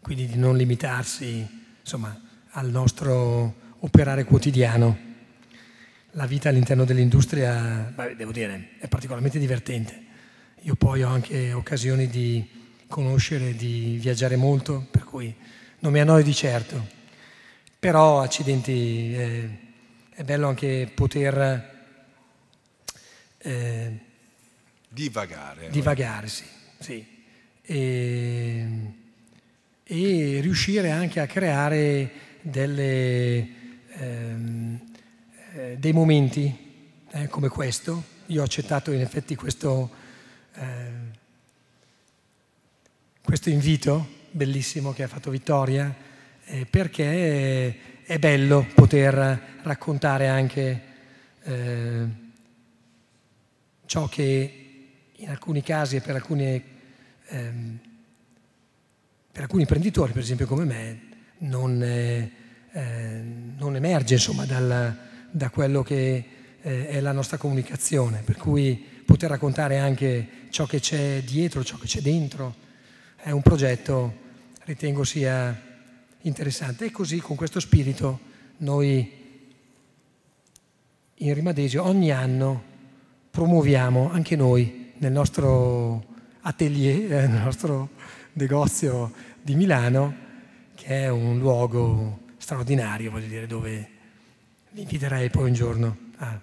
quindi di non limitarsi insomma, al nostro operare quotidiano. La vita all'interno dell'industria, devo dire, è particolarmente divertente. Io poi ho anche occasioni di conoscere, di viaggiare molto, per cui non mi annoio di certo. Però, accidenti, è, è bello anche poter... Eh, divagare. Divagare, eh. sì. sì. E, e, riuscire anche a creare delle, ehm, eh, dei momenti eh, come questo. Io ho accettato in effetti questo, eh, questo invito bellissimo che ha fatto Vittoria eh, perché è bello poter raccontare anche eh, ciò che in alcuni casi e per, alcune, ehm, per alcuni imprenditori, per esempio come me, non, eh, non emerge insomma, dal, da quello che eh, è la nostra comunicazione, per cui poter raccontare anche ciò che c'è dietro, ciò che c'è dentro, è un progetto, ritengo sia interessante. E così con questo spirito noi in Rimadesio ogni anno promuoviamo anche noi nel nostro atelier, eh, nel nostro negozio di Milano, che è un luogo straordinario, voglio dire, dove vi inviterei poi un giorno a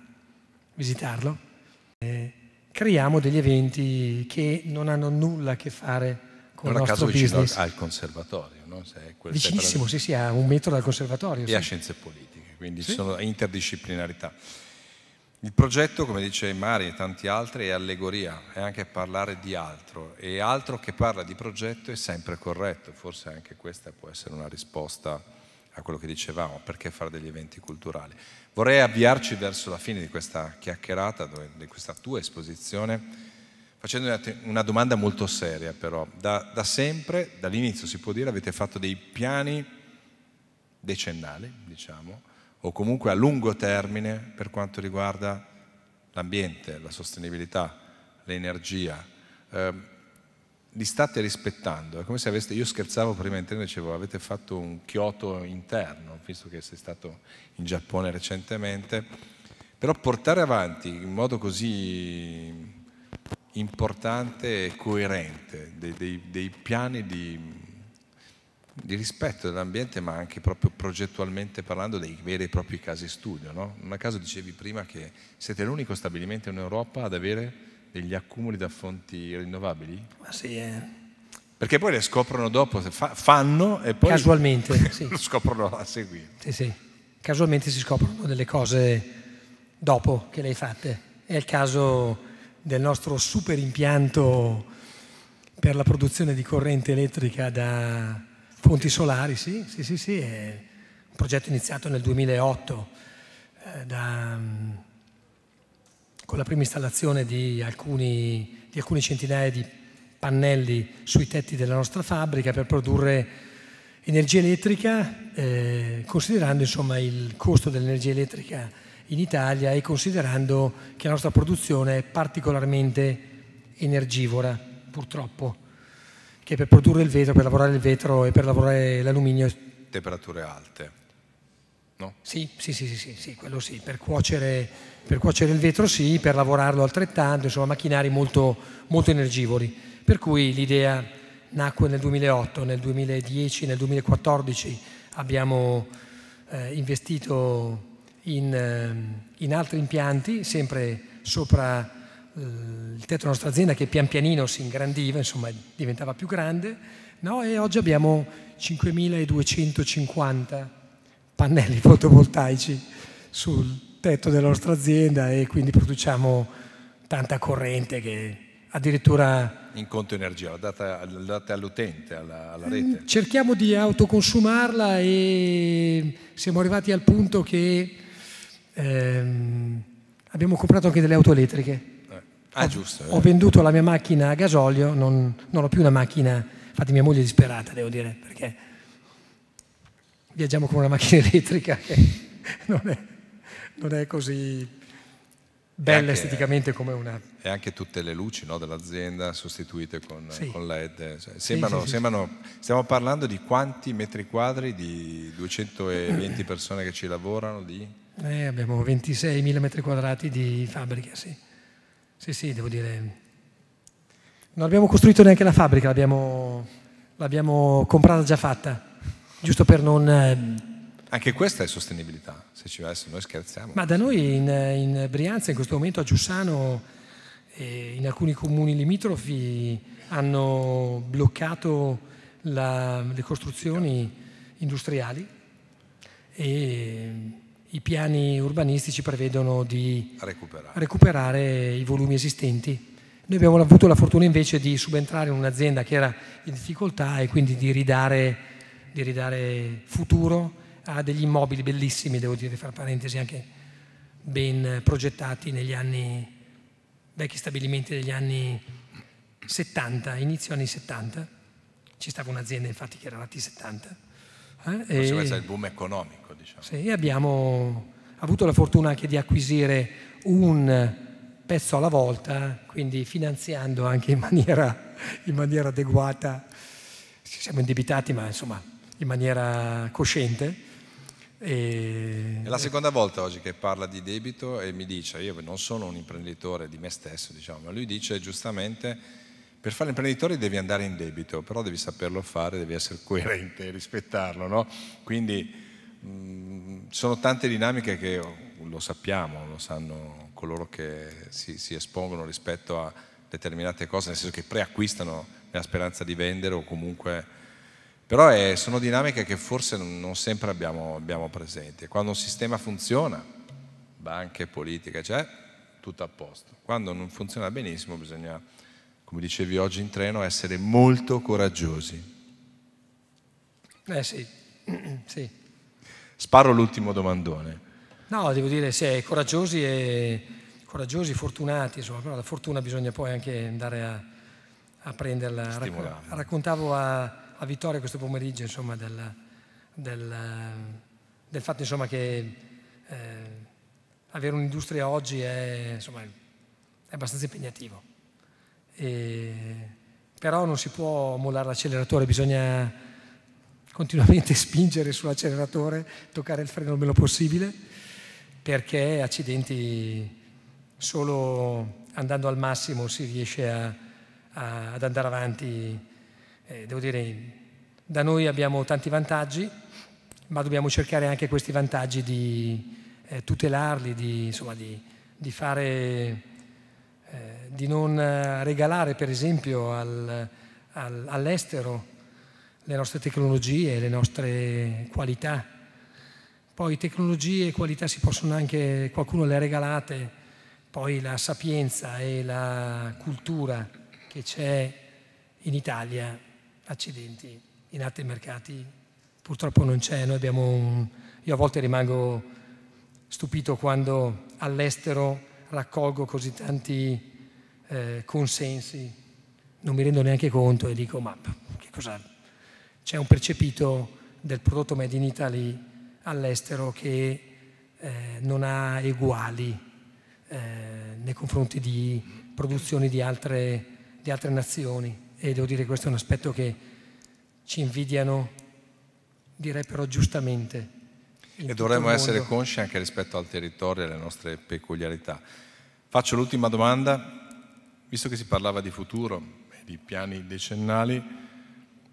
visitarlo. E creiamo degli eventi che non hanno nulla a che fare con non il nostro business. Non a caso vicino al conservatorio no? Vicinissimo, sì, sì, a un metro dal conservatorio. E sì. a scienze politiche, quindi sì? sono interdisciplinarità. Il progetto, come dice Mari e tanti altri, è allegoria, è anche parlare di altro e altro che parla di progetto è sempre corretto, forse anche questa può essere una risposta a quello che dicevamo, perché fare degli eventi culturali. Vorrei avviarci verso la fine di questa chiacchierata, di questa tua esposizione facendo una domanda molto seria però. Da, da sempre, dall'inizio si può dire, avete fatto dei piani decennali, diciamo, o comunque a lungo termine per quanto riguarda l'ambiente, la sostenibilità, l'energia. Eh, li state rispettando, è come se aveste, io scherzavo prima di entrando dicevo avete fatto un Kyoto interno, visto che sei stato in Giappone recentemente, però portare avanti in modo così importante e coerente, dei, dei, dei piani di, di, rispetto dell'ambiente, ma anche proprio progettualmente parlando dei veri e propri casi studio. No? Non a caso dicevi prima che siete l'unico stabilimento in Europa ad avere degli accumuli da fonti rinnovabili? Ma sì, eh. Perché poi le scoprono dopo, fa, fanno e poi... Casualmente, sì. lo scoprono a seguire. Sì, sì. Casualmente si scoprono delle cose dopo che le hai fatte. È il caso del nostro super impianto per la produzione di corrente elettrica da fonti solari, sì, sì, sì, sì è un progetto iniziato nel 2008 eh, da, mm, con la prima installazione di alcuni, di alcuni centinaia di pannelli sui tetti della nostra fabbrica per produrre energia elettrica, eh, considerando insomma, il costo dell'energia elettrica in Italia e considerando che la nostra produzione è particolarmente energivora, purtroppo, che per produrre il vetro, per lavorare il vetro e per lavorare l'alluminio... Temperature alte, no? Sì, sì, sì, sì, sì, quello sì, per cuocere, per cuocere il vetro sì, per lavorarlo altrettanto, insomma macchinari molto, molto energivori. Per cui l'idea nacque nel 2008, nel 2010, nel 2014 abbiamo eh, investito in, ehm, in altri impianti, sempre sopra eh, il tetto della nostra azienda che pian pianino si ingrandiva, insomma diventava più grande, no? e oggi abbiamo 5.250 pannelli fotovoltaici sul tetto della nostra azienda e quindi produciamo tanta corrente che addirittura... In conto energia, la date, all'utente, alla, alla, mm, rete. Cerchiamo di autoconsumarla e siamo arrivati al punto che ehm, abbiamo comprato anche delle auto elettriche. Eh. Ah, giusto. Eh. Ho venduto la mia macchina a gasolio, non, non, ho più una macchina, infatti mia moglie è disperata, devo dire, perché viaggiamo con una macchina elettrica che non è, non è così bella anche, esteticamente come una... E eh, anche tutte le luci no, dell'azienda sostituite con, sì. con LED. Eh, cioè, sembrano, sì, sì, sembrano, stiamo parlando di quanti metri quadri di 220 persone che ci lavorano? Di... Eh, abbiamo 26.000 metri quadrati di fabbrica, sì. Sì, sì, devo dire. Non abbiamo costruito neanche la fabbrica, l'abbiamo, comprata già fatta, giusto per non... Eh, Anche questa è sostenibilità, se ci va, se noi scherziamo. Ma da noi in, in Brianza, in questo momento a Giussano, eh, in alcuni comuni limitrofi, hanno bloccato la, le costruzioni industriali e i piani urbanistici prevedono di recuperare. recuperare. i volumi esistenti. Noi abbiamo avuto la fortuna invece di subentrare in un'azienda che era in difficoltà e quindi di ridare, di ridare futuro a degli immobili bellissimi, devo dire, fra parentesi, anche ben progettati negli anni, vecchi stabilimenti degli anni 70, inizio anni 70. Ci stava un'azienda infatti che era nati 70 eh? Forse questo il boom economico, diciamo. Sì, abbiamo avuto la fortuna anche di acquisire un pezzo alla volta, quindi finanziando anche in maniera, in maniera adeguata, ci siamo indebitati ma insomma in maniera cosciente. E... È la seconda volta oggi che parla di debito e mi dice, io non sono un imprenditore di me stesso, diciamo, ma lui dice giustamente per fare l'imprenditore devi andare in debito, però devi saperlo fare, devi essere coerente, rispettarlo, no? Quindi mh, mm, sono tante dinamiche che lo sappiamo, lo sanno coloro che si, si espongono rispetto a determinate cose, nel senso che preacquistano nella speranza di vendere o comunque... Però è, eh, sono dinamiche che forse non sempre abbiamo, abbiamo presenti. Quando un sistema funziona, banche, politica, cioè, tutto a posto. Quando non funziona benissimo bisogna come dicevi oggi in treno, essere molto coraggiosi. Eh sì, sì. Sparo l'ultimo domandone. No, devo dire, sì, eh, coraggiosi e coraggiosi, fortunati, insomma, però la fortuna bisogna poi anche andare a, a prenderla. Rac- raccontavo a, a, Vittorio questo pomeriggio, insomma, del, del, del fatto, insomma, che eh, avere un'industria oggi è, insomma, è abbastanza impegnativo. E, però non si può mollare l'acceleratore, bisogna continuamente spingere sull'acceleratore, toccare il freno il meno possibile, perché accidenti solo andando al massimo si riesce a, a, ad andare avanti. Eh, devo dire, da noi abbiamo tanti vantaggi, ma dobbiamo cercare anche questi vantaggi di eh, tutelarli, di, insomma, di, di fare di non eh, regalare per esempio al, al, all'estero le nostre tecnologie, le nostre qualità. Poi tecnologie e qualità si possono anche, qualcuno le ha regalate, poi la sapienza e la cultura che c'è in Italia, accidenti, in altri mercati purtroppo non c'è. Noi abbiamo Un, io a volte rimango stupito quando all'estero raccolgo così tanti eh, consensi, non mi rendo neanche conto e dico ma che cosa C'è un percepito del prodotto Made in Italy all'estero che eh, non ha eguali eh, nei confronti di produzioni di altre, di altre nazioni e devo dire che questo è un aspetto che ci invidiano, direi però giustamente. E dovremmo essere consci anche rispetto al territorio e alle nostre peculiarità. Faccio l'ultima domanda, visto che si parlava di futuro e di piani decennali,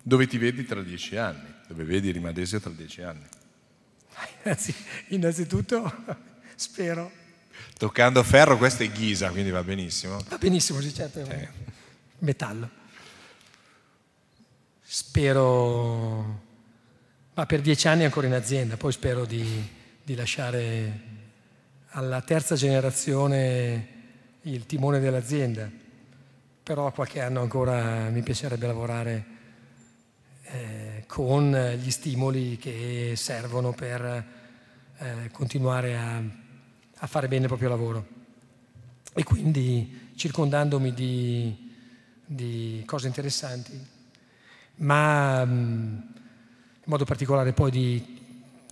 dove ti vedi tra dieci anni, dove vedi Rimadesio tra dieci anni? Innanzitutto spero. Toccando ferro, questo è ghisa, quindi va benissimo. Va benissimo, sì, certo, eh. metallo. Spero, ma per dieci anni ancora in azienda, poi spero di, di lasciare alla terza generazione il timone dell'azienda però qualche anno ancora mi piacerebbe lavorare eh, con gli stimoli che servono per eh, continuare a, a, fare bene il proprio lavoro. E quindi circondandomi di, di cose interessanti, ma mh, mm, in modo particolare poi di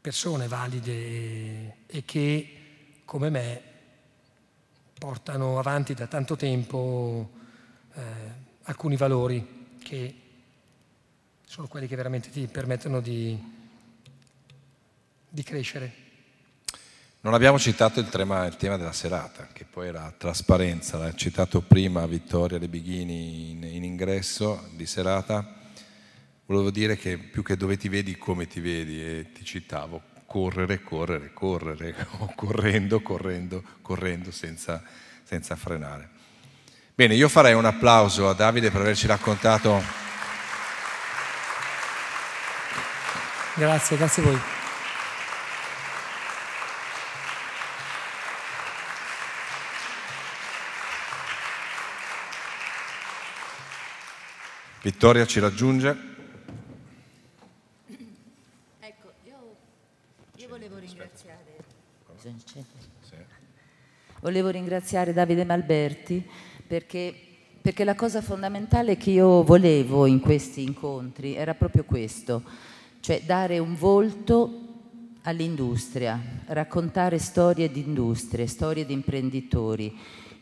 persone valide e che come me portano avanti da tanto tempo eh, alcuni valori che sono quelli che veramente ti permettono di, di crescere. Non abbiamo citato il tema, il tema, della serata, che poi era trasparenza, l'ha citato prima Vittoria De Bighini in, in, ingresso di serata. Volevo dire che più che dove ti vedi, come ti vedi, e ti citavo correre, correre, correre, correndo, correndo, correndo senza, senza frenare. Bene, io farei un applauso a Davide per averci raccontato. Grazie, grazie a voi. Vittoria ci raggiunge. volevo ringraziare Davide Malberti perché, perché la cosa fondamentale che io volevo in questi incontri era proprio questo, cioè dare un volto all'industria, raccontare storie di industrie, storie di imprenditori.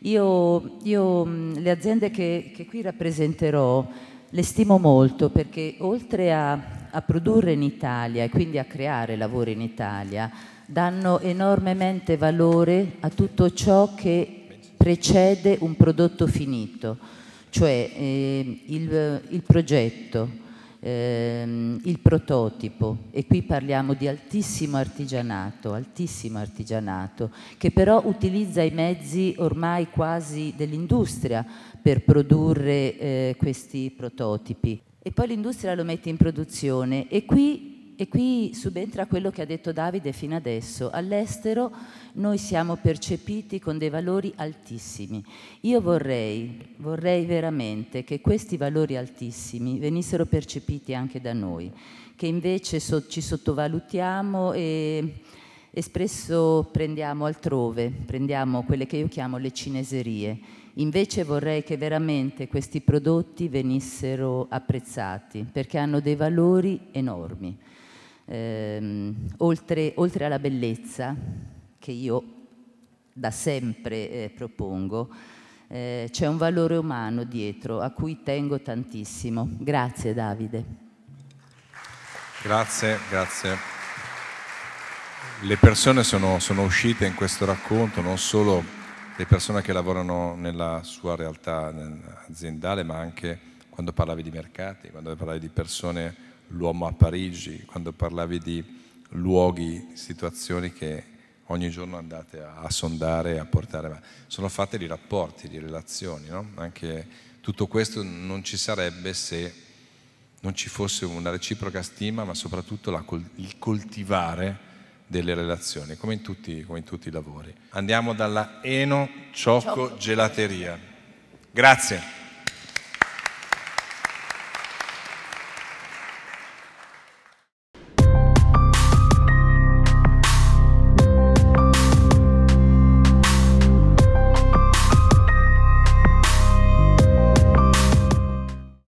Io, io le aziende che, che, qui rappresenterò le stimo molto perché oltre a, a produrre in Italia e quindi a creare lavoro in Italia, danno enormemente valore a tutto ciò che precede un prodotto finito, cioè eh, il, il, progetto, eh, il prototipo e qui parliamo di altissimo artigianato, altissimo artigianato che però utilizza i mezzi ormai quasi dell'industria per produrre eh, questi prototipi e poi l'industria lo mette in produzione e qui e qui subentra quello che ha detto Davide fino adesso. All'estero noi siamo percepiti con dei valori altissimi. Io vorrei, vorrei veramente che questi valori altissimi venissero percepiti anche da noi, che invece so, ci sottovalutiamo e, e spesso prendiamo altrove, prendiamo quelle che io chiamo le cineserie. Invece vorrei che veramente questi prodotti venissero apprezzati perché hanno dei valori enormi ehm, oltre, oltre, alla bellezza che io da sempre eh, propongo, eh, c'è un valore umano dietro a cui tengo tantissimo. Grazie Davide. Grazie, grazie. Le persone sono, sono uscite in questo racconto, non solo le persone che lavorano nella sua realtà aziendale, ma anche quando parlavi di mercati, quando parlavi di persone l'uomo a Parigi, quando parlavi di luoghi, situazioni che ogni giorno andate a, a sondare e a portare avanti. Sono fatte di rapporti, di relazioni, no? Anche tutto questo non ci sarebbe se non ci fosse una reciproca stima, ma soprattutto la, il coltivare delle relazioni, come in, tutti, come in, tutti, i lavori. Andiamo dalla Eno Ciocco Gelateria. Grazie.